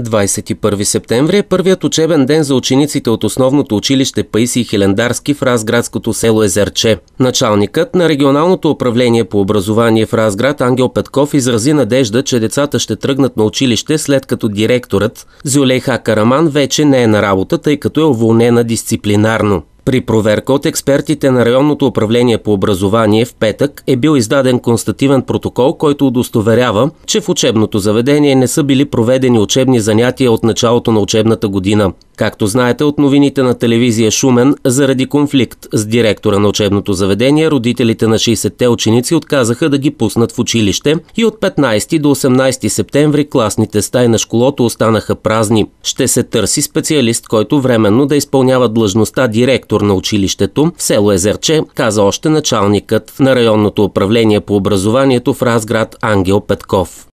21 септември е първият учебен ден за учениците от основното училище Паисий Хилендарски в Разградското село Езерче. Началникът на регионалното управление по образование в Разград Ангел Петков изрази надежда, че децата ще тръгнат на училище след като директорът Зюлейха Караман вече не е на работа, тъй като е уволнена дисциплинарно. При проверка от експертите на районното управление по образование в петък е бил издаден констативен протокол, който удостоверява, че в учебното заведение не са били проведени учебни занятия от началото на учебната година. Както знаете от новините на телевизия Шумен, заради конфликт с директора на учебното заведение, родителите на 60-те ученици отказаха да ги пуснат в училище и от 15 до 18 септември класните стаи на школото останаха празни. Ще се търси специалист, който временно да изпълнява длъжността директор на училището в село Езерче, каза още началникът на районното управление по образованието в Разград Ангел Петков.